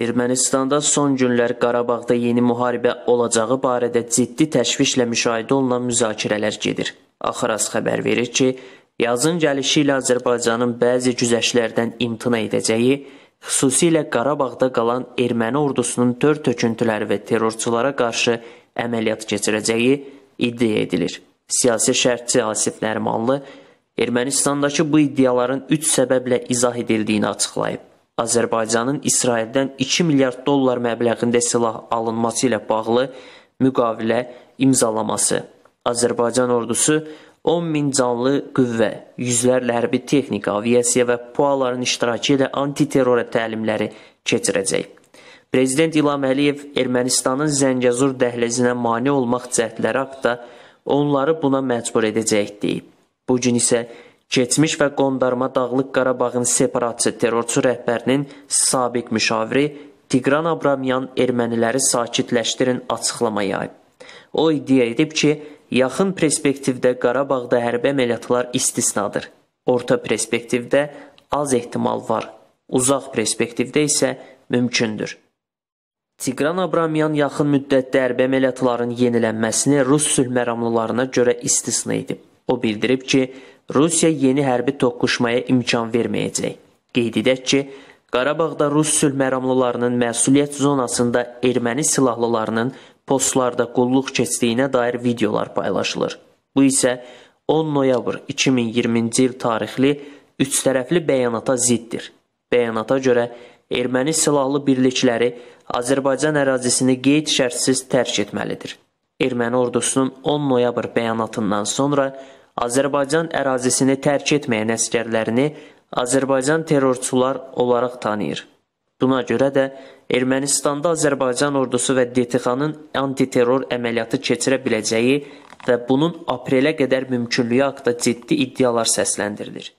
Ermənistanda son günlər Qarabağda yeni müharibə olacağı barədə ciddi təşvişlə müşahidə olunan müzakirələr gedir. Axaras xəbər verir ki, yazın gəlişi ilə Azərbaycanın bəzi güzəştlərdən imtina edəcəyi, xüsusilə Qarabağda qalan erməni ordusunun tör töküntüləri və terrorçulara qarşı əməliyyat keçirəcəyi iddia edilir. Siyasi şərtçi Asif Nərimanlı Ermənistandakı bu iddiaların üç səbəblə izah edildiyini açıqlayıb. Azərbaycanın İsraildən 2 milyard dollar məbləğində silah alınması ilə bağlı müqavilə imzalaması. Azərbaycan ordusu 10 min canlı qüvvə, yüzlərlə hərbi texnika, aviasiya və PUA-ların iştirakı ilə antiterror təlimləri keçirəcək. Prezident İlham Əliyev Ermənistanın Zəngəzur dəhlizinə mane olmaq cəhdləri haqda onları buna məcbur edəcək deyib. Bu gün isə Keçmiş və qondarma Dağlıq Qarabağın separatçı terrorçu rəhbərinin sabiq müşaviri Tiqran Abramyan erməniləri sakitləşdirin açıqlama yayıb. O iddia edib ki, yaxın perspektivdə Qarabağda hərbi əməliyyatlar istisnadır. Orta perspektivdə az ehtimal var. Uzaq perspektivdə isə mümkündür. Tiqran Abramyan yaxın müddətdə hərbi əməliyyatların yenilənməsini Rus sülh məramlılarına görə istisna edib. O bildirib ki, Rusiya yeni hərbi toqquşmaya imkan verməyəcək. Qeyd edək ki, Qarabağda rus sülh məramlılarının məsuliyyət zonasında erməni silahlılarının postlarda qulluq keçdiyinə dair videolar paylaşılır. Bu isə 10 noyabr 2020-ci il tarixli üç tərəfli bəyanata ziddir. Bəyanata görə erməni silahlı birlikləri Azərbaycan ərazisini qeyd şərtsiz tərk etməlidir. Erməni ordusunun 10 noyabr bəyanatından sonra Azərbaycan ərazisini tərk etməyən əskərlərini Azərbaycan terrorçular olaraq tanıyır. Buna görə də Ermənistanda Azərbaycan ordusu və DTX-nın antiterror əməliyyatı keçirə biləcəyi və bunun aprelə qədər mümkünlüyü haqda ciddi iddialar səsləndirilir.